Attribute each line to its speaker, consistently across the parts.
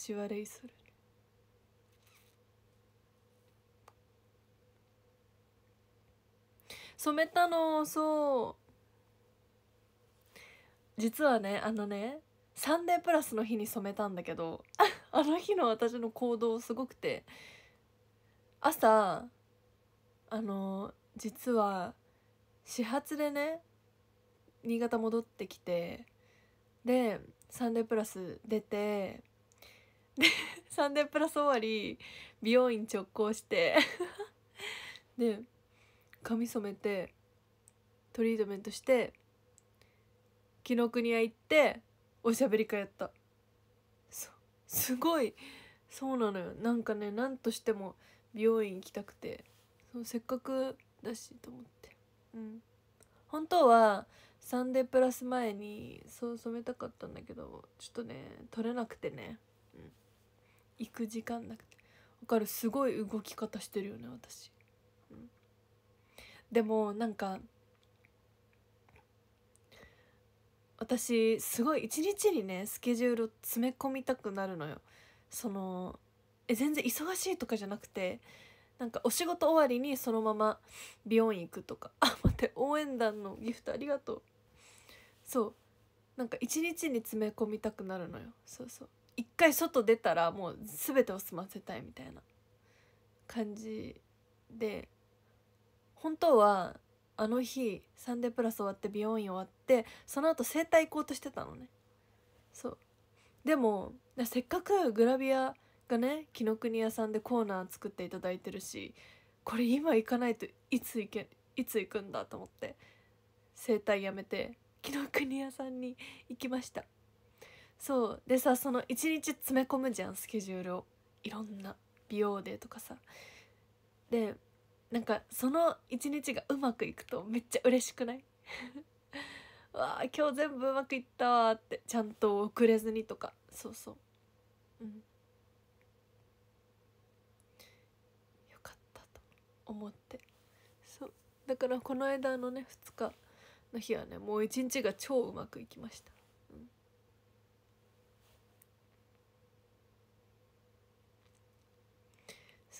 Speaker 1: 口悪いする染めたのそう実はねあのね「サンデープラス」の日に染めたんだけど あの日の私の行動すごくて朝あの実は始発でね新潟戻ってきてで「サンデープラス」出てでサンデープラス終わり美容院直行してで髪染めてトリートメントして紀ノ国屋行っておしゃべり会やったすごいそうなのよなんかね何としても美容院行きたくてそうせっかくだしと思ってうん本当は「サンデープラス」前にそう染めたかったんだけどちょっとね取れなくてね行く時間なくてわかるすごい動き方してるよね私、うん、でもなんか私すごい一日にねスケジュールを詰め込みたくなるのよそのえ全然忙しいとかじゃなくてなんかお仕事終わりにそのまま美容院行くとか あ待って応援団のギフトありがとうそうなんか一日に詰め込みたくなるのよそうそう一回外出たらもう全てを済ませたいみたいな感じで本当はあの日「サンデープラス」終わって美容院終わってその後整体行こうとしてたのねそうでもせっかくグラビアがね紀ノ国屋さんでコーナー作っていただいてるしこれ今行かないといつ行けいつ行くんだと思って整体やめて紀ノ国屋さんに行きましたそうでさその一日詰め込むじゃんスケジュールをいろんな美容デーとかさでなんかその一日がうまくいくとめっちゃ嬉しくない わあ今日全部うまくいったわってちゃんと遅れずにとかそうそううんよかったと思ってそうだからこの間のね2日の日はねもう一日が超うまくいきました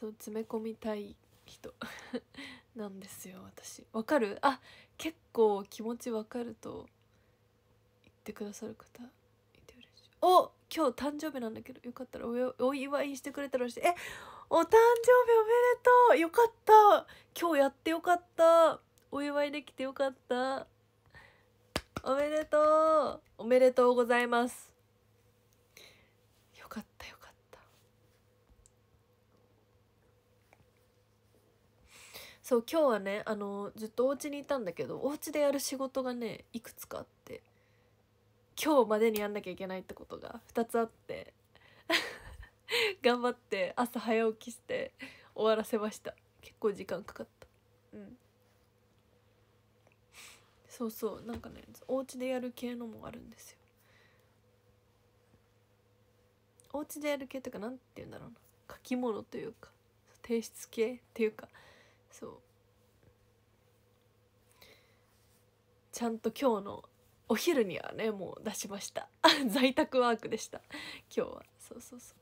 Speaker 1: そう詰め込みたい人 なんですよ私わかるあ結構気持ちわかると言ってくださる方いて嬉しいお今日誕生日なんだけどよかったらお祝いしてくれたらしてえお誕生日おめでとうよかった今日やってよかったお祝いできてよかったおめでとうおめでとうございますよかったよそう今日はねあのずっとお家にいたんだけどお家でやる仕事がねいくつかあって今日までにやんなきゃいけないってことが2つあって 頑張って朝早起きして終わらせました結構時間かかったうんそうそうなんかねお家でやる系のもあるんですよお家でやる系とか何て言うんだろうな書き物というか提出系っていうかそうちゃんと今日のお昼にはねもう出しました 在宅ワークでした今日はそうそうそう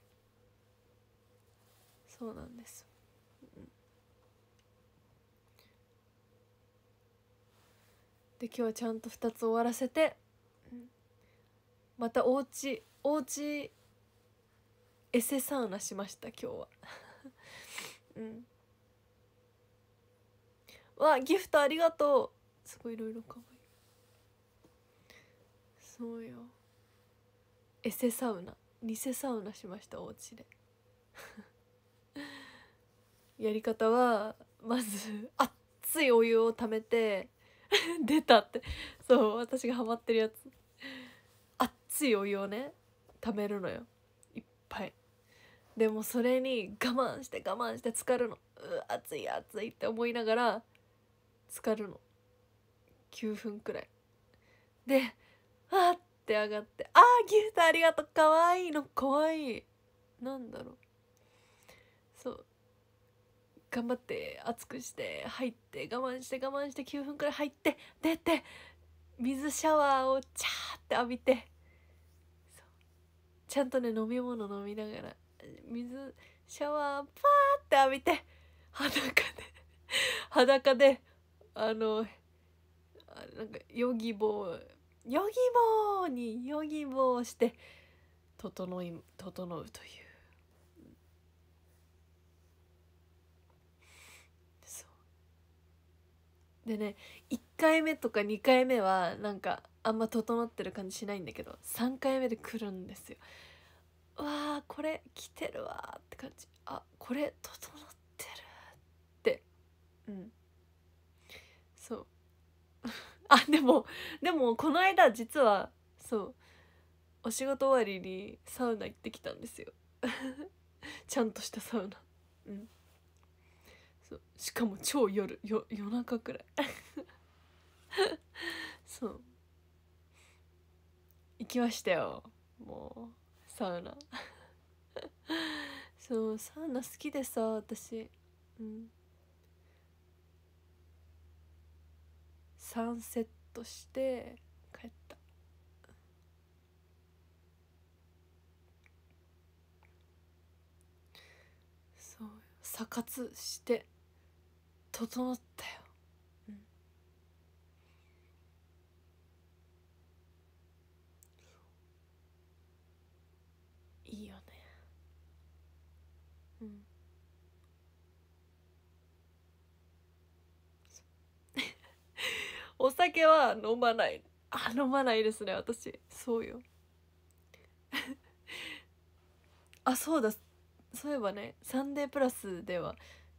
Speaker 1: そうなんです、うん、で今日はちゃんと2つ終わらせて、うん、またおうちおうちエセサウナしました今日は うんわギフトありがとうすごいいろいろかわいいそうよエセサウナ偽サウナしましたお家で やり方はまず熱いお湯をためて 出たってそう私がハマってるやつ熱いお湯をねためるのよいっぱいでもそれに我慢して我慢して浸かるのう熱い熱いって思いながら浸かるの9分くらいであって上がって「ああギフトありがとうかわいいのかわいい」なんだろうそう頑張って熱くして入って我慢して我慢して9分くらい入って出て水シャワーをチャーって浴びてちゃんとね飲み物飲みながら水シャワーパーって浴びて裸で裸であのなんかヨギボーヨギボーにヨギボーして整い整うという。でね1回目とか2回目はなんかあんま整ってる感じしないんだけど3回目で来るんですよ。わあこれ来てるわって感じあこれ整ってるってうん でもでもこの間実はそうお仕事終わりにサウナ行ってきたんですよ ちゃんとしたサウナうんそうしかも超夜よ夜中くらい そう行きましたよもうサウナそうサウナ好きでさ私うんサンセッとして帰ったそう査活して整ったよ、うん、いいよねうん酒は飲まないあ飲まないですね私そうよ あそうだそういえばね「サンデープラス」では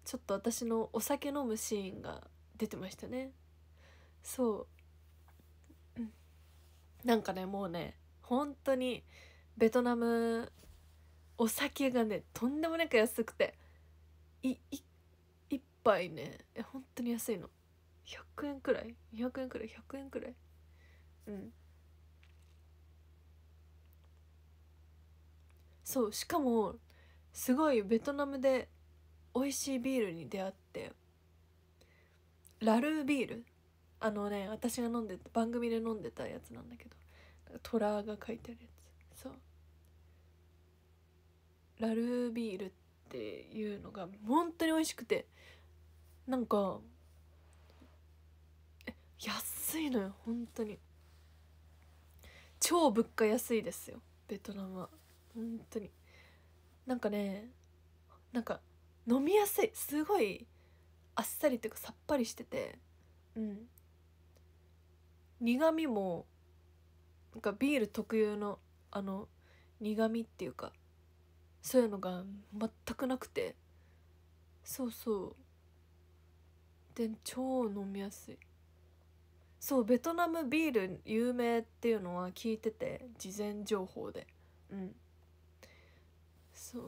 Speaker 1: ちょっと私のお酒飲むシーンが出てましたねそう、なんかねもうね本当にベトナムお酒がねとんでもなく安くていい1杯ねえ本当に安いの100円くらい200円くらい100円くらいうんそうしかもすごいベトナムで美味しいビールに出会ってラルービールあのね私が飲んで番組で飲んでたやつなんだけどトラが書いてあるやつそうラルービールっていうのが本当に美味しくてなんか安いのよ本当に超物価安いですよベトナムは本当になんかねなんか飲みやすいすごいあっさりっていうかさっぱりしててうん苦味もなんかビール特有のあの苦味っていうかそういうのが全くなくてそうそうで超飲みやすいそうベトナムビール有名っていうのは聞いてて事前情報でうんそう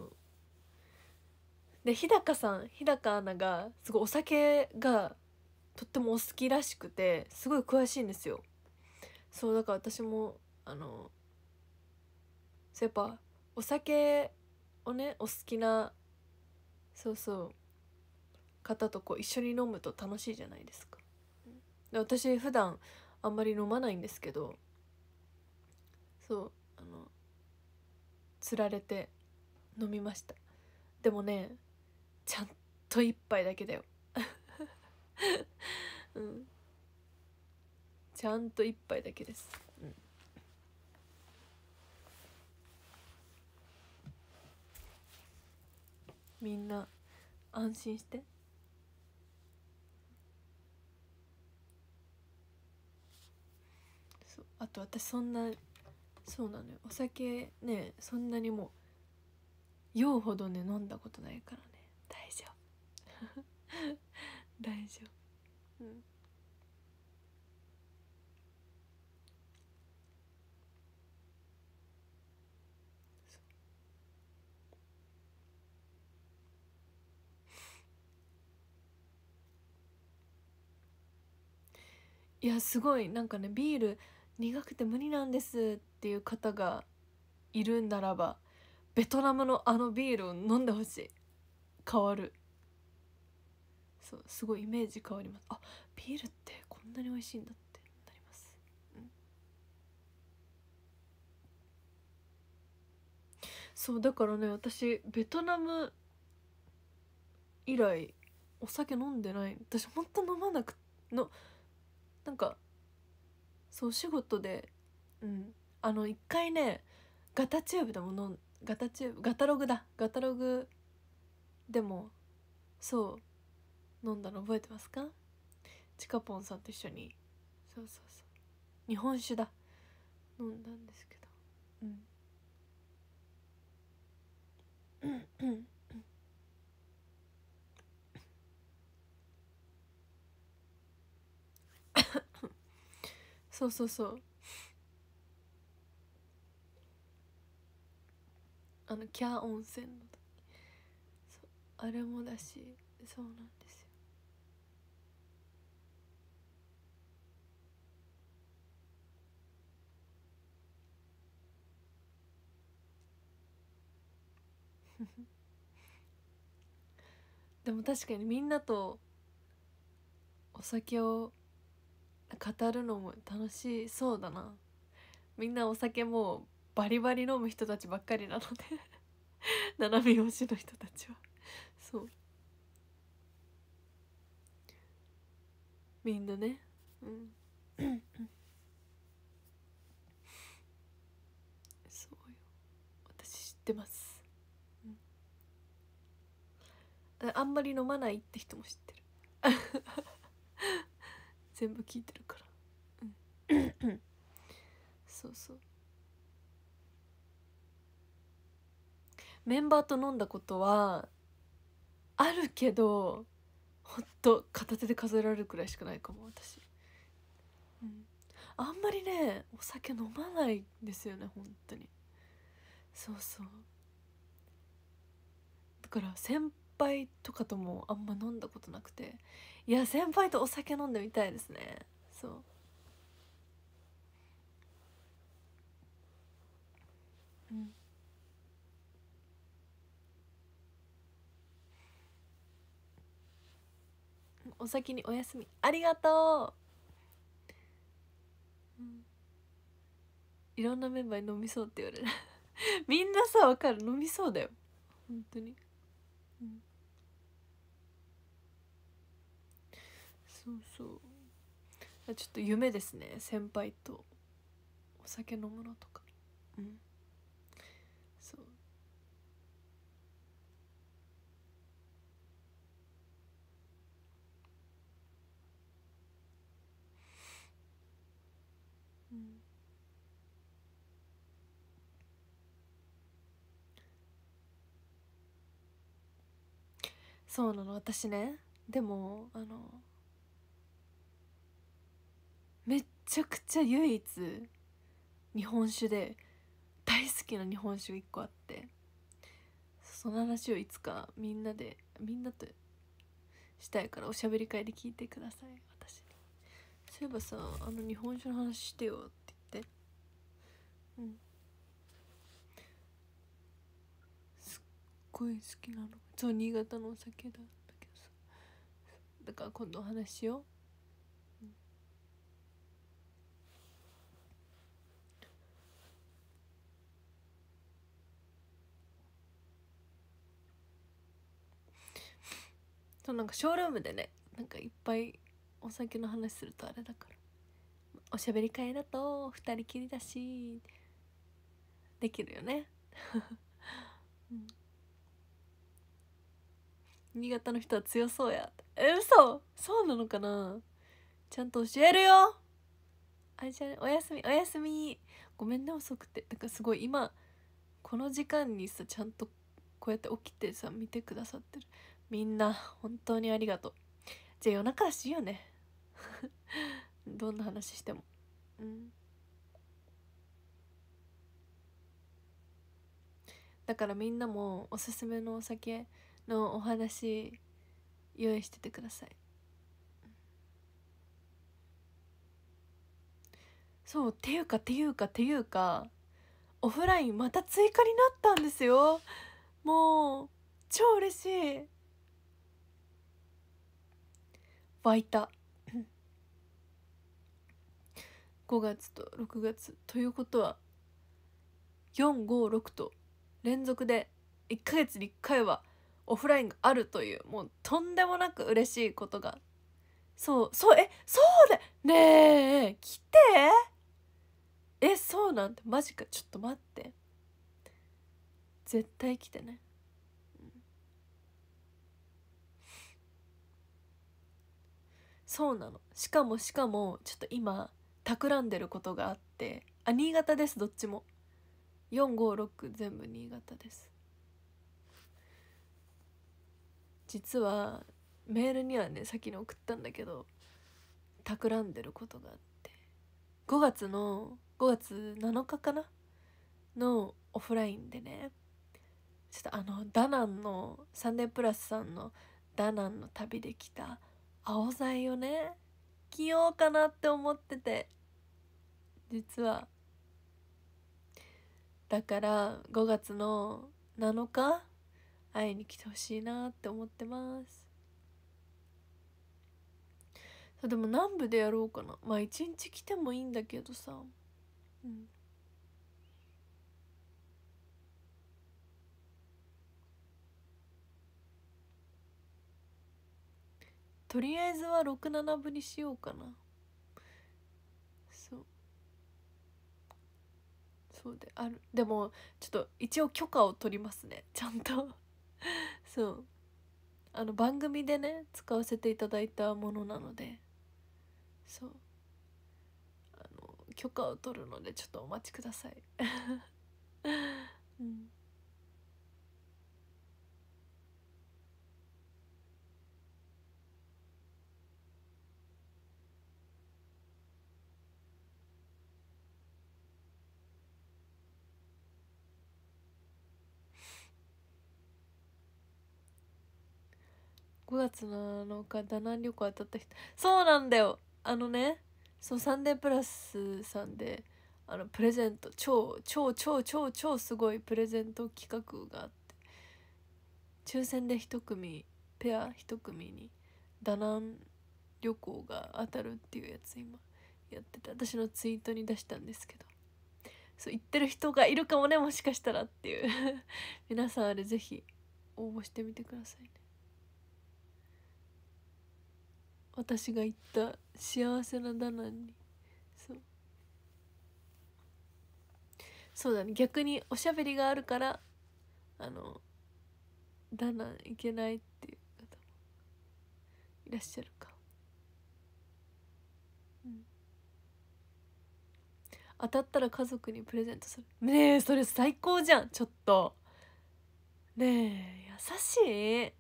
Speaker 1: で日高さん日高アナがすごいお酒がとってもお好きらしくてすごい詳しいんですよそうだから私もあのそうやっぱお酒をねお好きなそうそう方とこう一緒に飲むと楽しいじゃないですかで私普段あんまり飲まないんですけどそうあのつられて飲みましたでもねちゃんと一杯だけだよ うんちゃんと一杯だけです、うん、みんな安心してあと私そんなそうなのよお酒ねそんなにもう酔うほどね飲んだことないからね大丈夫 大丈夫うんいやすごいなんかねビール苦くて無理なんですっていう方がいるんならばベトナムのあのビールを飲んでほしい変わるそうすごいイメージ変わりますあビールってこんなに美味しいんだってなります、うん、そうだからね私ベトナム以来お酒飲んでない私ほんと飲まなくのなんかそう仕事でうんあの一回ねガタチューブでも飲んガタチューブガタログだガタログでもそう飲んだの覚えてますかちかぽんさんと一緒にそうそうそう日本酒だ飲んだんですけどうんうんそうそうそうあのキャー温泉の時あれもだしそうなんですよ でも確かにみんなとお酒を語るのも楽しそうだなみんなお酒もうバリバリ飲む人たちばっかりなので 斜め星しの人たちはそうみんなねうん そうよ私知ってます、うん、あんまり飲まないって人も知ってる 全部聞いてるから、うん、そうそうメンバーと飲んだことはあるけどほんと片手で数えられるくらいしかないかも私、うん、あんまりねお酒飲まないんですよね本当にそうそうだから先輩とかともあんま飲んだことなくていや先輩とお酒飲んでみたいですねそううんお先におやすみありがとう、うん、いろんなメンバーに飲みそうって言われる みんなさわかる飲みそうだよ本当にうんそうそうちょっと夢ですね先輩とお酒飲むのとかうんそううんそうなの私ねでもあのめちゃくちゃ唯一日本酒で大好きな日本酒が1個あってその話をいつかみんなでみんなとしたいからおしゃべり会で聞いてください私にそういえばさあの日本酒の話してよって言ってうんすっごい好きなのそう新潟のお酒だだけどさだから今度お話しようそうなんかショールームでねなんかいっぱいお酒の話するとあれだからおしゃべり会だと2人きりだしできるよね、うん、新潟の人は強そうやえ嘘そうなのかなちゃんと教えるよあれじゃあおやすみおやすみごめんね遅くてだからすごい今この時間にさちゃんとこうやって起きてさ見てくださってるみんな本当にありがとうじゃあ夜中らしいいよね どんな話してもうんだからみんなもおすすめのお酒のお話用意しててくださいそうっていうかっていうかっていうかオフラインまた追加になったんですよもう超嬉しい湧いた5月と6月ということは456と連続で1ヶ月に1回はオフラインがあるというもうとんでもなく嬉しいことがそうそうえそうだねえ来てえそうなんてマジかちょっと待って絶対来てねそうなのしかもしかもちょっと今企んでることがあってあ新潟ですどっちも456全部新潟です実はメールにはね先に送ったんだけど企んでることがあって5月の5月7日かなのオフラインでねちょっとあのダナンの「サンデープラス」さんのダナンの旅で来た青菜をね着ようかなって思ってて実はだから5月の7日会いに来てほしいなって思ってますでも南部でやろうかなまあ一日来てもいいんだけどさうんとりあえずは67分にしようかなそうそうであるでもちょっと一応許可を取りますね ちゃんとそうあの番組でね使わせていただいたものなのでそうあの許可を取るのでちょっとお待ちください うん5月7日、ダナン旅行当たった人。そうなんだよあのね、そう、サンデープラスさんで、あの、プレゼント、超、超、超、超、超すごいプレゼント企画があって、抽選で1組、ペア1組に、ダナン旅行が当たるっていうやつ今、やってて、私のツイートに出したんですけど。そう言ってる人がいるかもねもしかしたらっていう 皆さんあれぜひ応募してみてくださいね私が言った幸せなダナンにそうそうだね逆におしゃべりがあるからあのダナンいけないっていう方もいらっしゃるかうん当たったら家族にプレゼントするねえそれ最高じゃんちょっとねえ優しい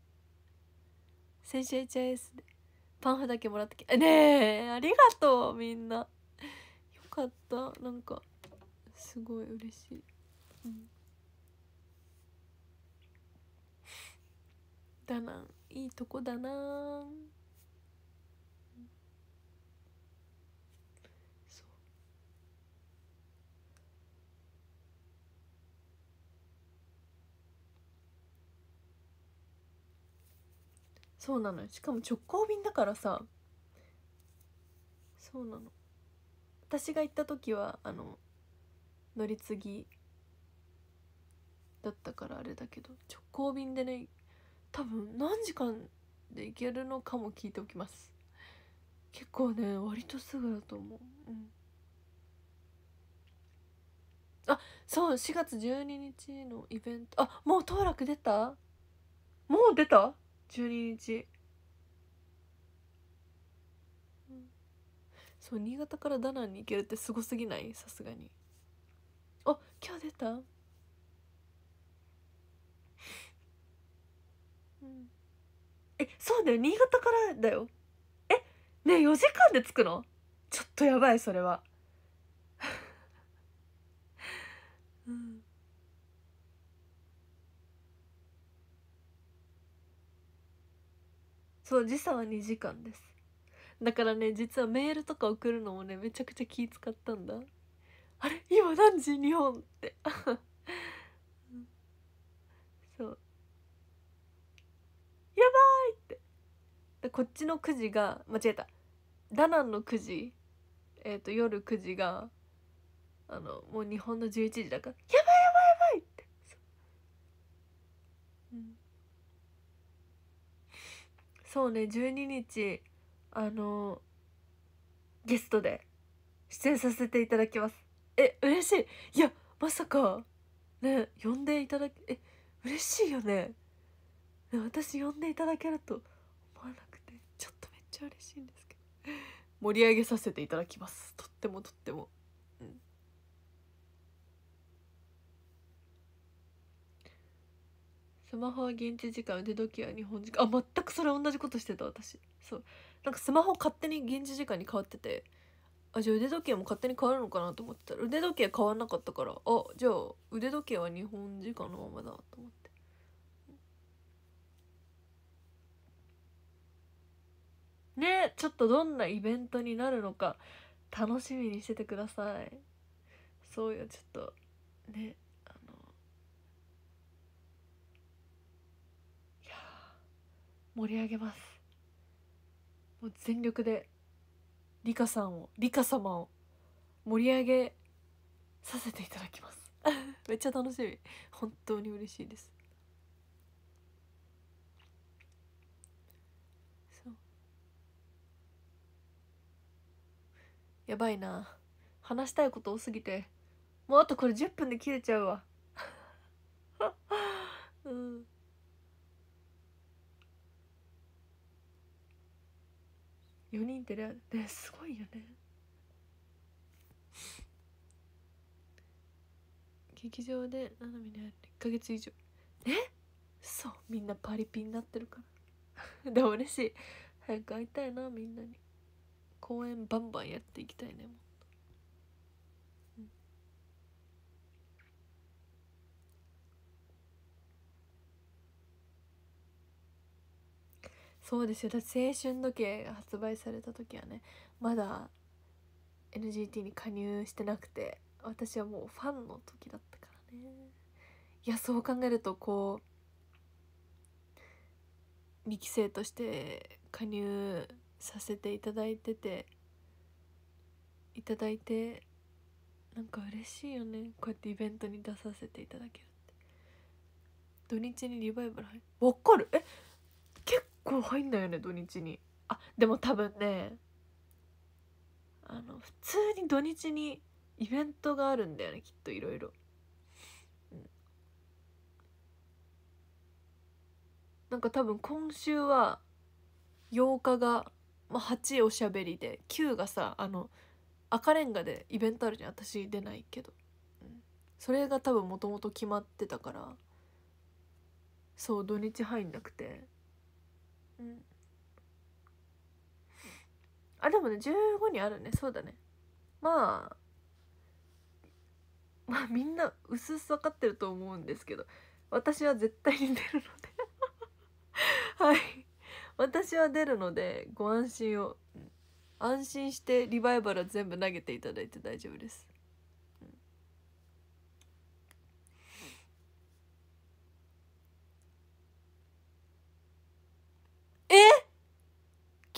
Speaker 1: 先週 HIS でパンはだけもらってき ねえありがとうみんなよかったなんかすごい嬉しい、うん、だないいとこだなそうなのしかも直行便だからさそうなの私が行った時はあの乗り継ぎだったからあれだけど直行便でね多分何時間で行けるのかも聞いておきます結構ね割とすぐだと思ううんあそう4月12日のイベントあもう当落出たもう出た12日そう新潟からダナンに行けるってすごすぎないさすがにあ今日出たえそうだよ新潟からだよえね四4時間で着くのちょっとやばいそれはそう時差は2時間ですだからね実はメールとか送るのもねめちゃくちゃ気使ったんだあれ今何時日本って そうやばいってでこっちの9時が間違えたダナンの9時えっ、ー、と夜9時があのもう日本の11時だからやばいそうね12日あのゲストで出演させていただきますえ嬉しいいやまさかね呼んでいただけえ嬉しいよねね私呼んでいただけると思わなくてちょっとめっちゃ嬉しいんですけど盛り上げさせていただきますとってもとっても。スマホは現地時間腕時計は日本時間あ全くそれ同じことしてた私そうなんかスマホ勝手に現地時間に変わっててあじゃあ腕時計も勝手に変わるのかなと思ってたら腕時計変わんなかったからあじゃあ腕時計は日本時間のままだと思って。ねちょっとどんなイベントになるのか楽しみにしててくださいそうよちょっとね盛り上げますもう全力でリカさんをリカ様を盛り上げさせていただきます めっちゃ楽しみ本当に嬉しいですやばいな話したいこと多すぎてもうあとこれ10分で切れちゃうわ うん4人ってねすごいよね劇場で七海に会える1ヶ月以上えそうみんなパリピになってるから でも嬉しい早く会いたいなみんなに公演バンバンやっていきたいねもうそうですよだって青春時計が発売された時はねまだ NGT に加入してなくて私はもうファンの時だったからねいやそう考えるとこう2期生として加入させていただいてていただいてなんか嬉しいよねこうやってイベントに出させていただけるって土日にリバイバル入る分かるえ構入んだよね土日にあでも多分ねあの普通に土日にイベントがあるんだよねきっといろいろなんか多分今週は8日が、まあ、8おしゃべりで9がさあの赤レンガでイベントあるじゃん私出ないけど、うん、それが多分もともと決まってたからそう土日入んなくてあでもね15にあるねそうだねまあまあみんな薄々分かってると思うんですけど私は絶対に出るので はい私は出るのでご安心を安心してリバイバルは全部投げていただいて大丈夫です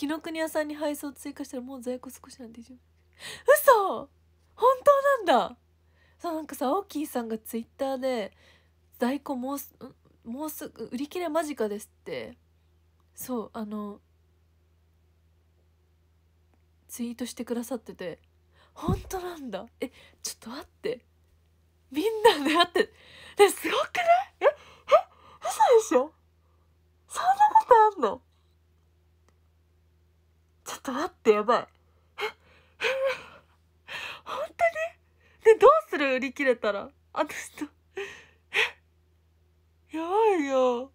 Speaker 1: 紀ノ国屋さんに配送追加したらもう在庫少しなんでしょ嘘本当なんだそうなんかさオーキーさんがツイッターで在庫もうすもうすぐ売り切れ間近ですってそうあのツイートしてくださってて本当なんだえちょっと待ってみんなで会ってですごくないええ嘘でしょそんなことあんのちょっと待ってやばいええ本当にでどうする売り切れたら私とえやばいよ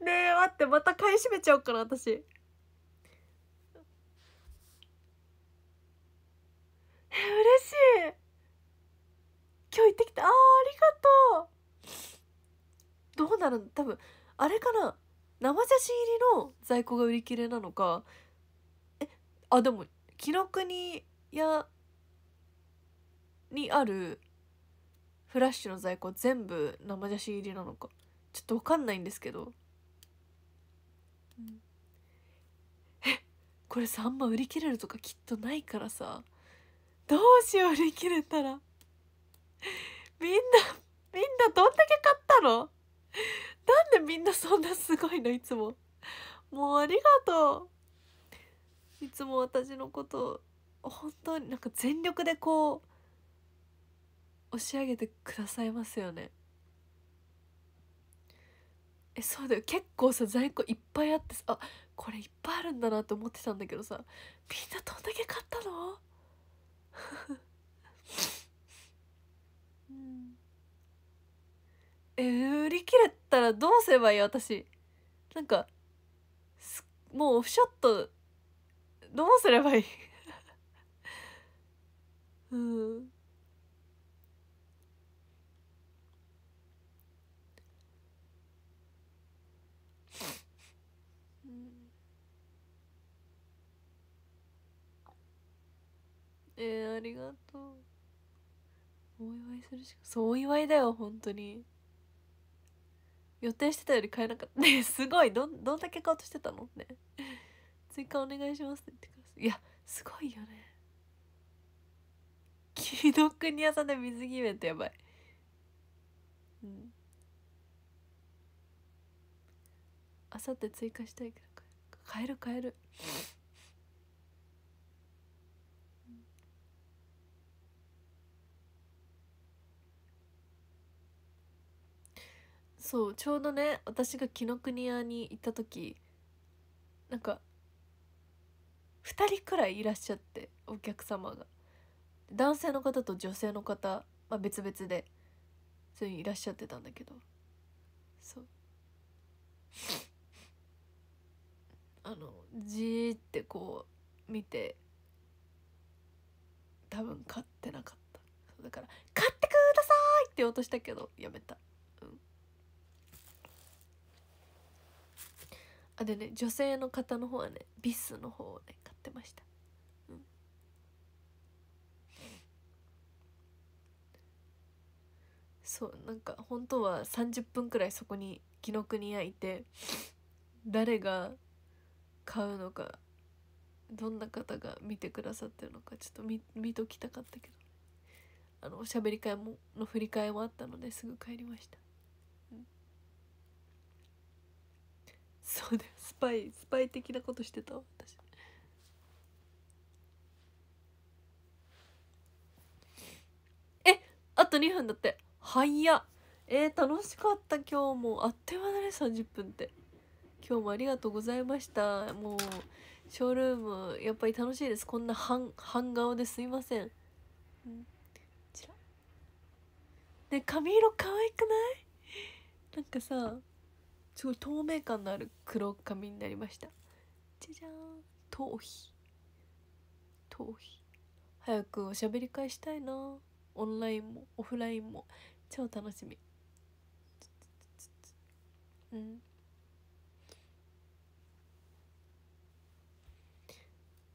Speaker 1: ねえ待ってまた買い占めちゃおうかな私え嬉しい今日行ってきたあーありがとうどうなるの多分あれかな生写真入りの在庫が売り切れなのかえあでも紀ノ国屋にあるフラッシュの在庫全部生写真入りなのかちょっと分かんないんですけど、うん、えこれさあんま売り切れるとかきっとないからさどうしよう売り切れたらみんなみんなどんだけ買ったの なんでみんなそんなすごいのいつももうありがとういつも私のこと本当になんか全力でこう押し上げてくださいますよねえそうだよ結構さ在庫いっぱいあってさあこれいっぱいあるんだなって思ってたんだけどさみんなどんだけ買ったの え売り切れたらどうすればいい私なんかもうオフショットどうすればいい うんえー、ありがとうお祝いするしかそうお祝いだよ本当に。予定してたより買えなかったね すごいどどんだけ買おうとしてたのね 追加お願いしますって言ってくださいいやすごいよね 既読に屋さんで水着イベントやばいうんあさって追加したいから買える買えるそうちょうどね私が紀ノ国屋に行った時なんか2人くらいいらっしゃってお客様が男性の方と女性の方、まあ、別々でそういらっしゃってたんだけどそうあのじーってこう見て多分買ってなかっただから「買ってください!」って言おうとしたけどやめたあでね女性の方の方はねビスの方をね買ってましたそうなんか本当は30分くらいそこに紀ノ国屋いて誰が買うのかどんな方が見てくださってるのかちょっと見見ときたかったけどあのおしゃべり会もの振り替えもあったのですぐ帰りましたそうですスパイスパイ的なことしてた私えあと2分だって早っえー、楽しかった今日もあっという間だね30分って今日もありがとうございましたもうショールームやっぱり楽しいですこんな半半顔ですいません、うん、こちらね髪色可愛くないなんかさすごい透明感のある黒髪になりましたじゃじゃーん頭皮頭皮早くおしゃべり会したいなオンラインもオフラインも超楽しみうん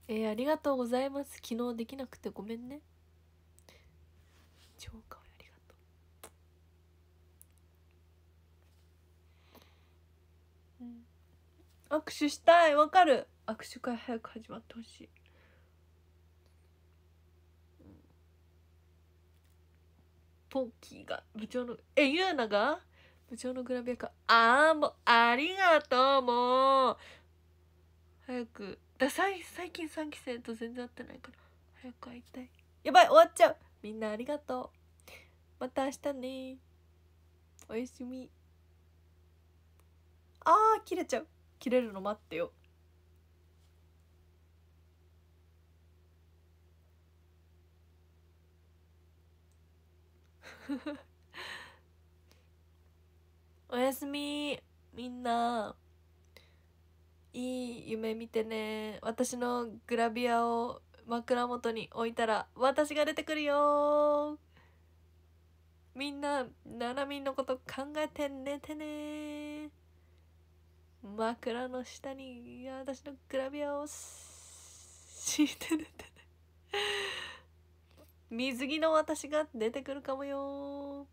Speaker 1: えー、ありがとうございます昨日できなくてごめんね超か握手したいわかる握手会早く始まってほしいポンキーが部長のえゆうなが部長のグラビアかああもうありがとうもう早ください最近3期生と全然会ってないから早く会いたいやばい終わっちゃうみんなありがとうまた明日ねおやすみあー切れちゃう切れるの待ってよ おやすみみんないい夢見てね私のグラビアを枕元に置いたら私が出てくるよみんなななみんのこと考えて寝てね枕の下に私のグラビアを敷いて寝てね水着の私が出てくるかもよ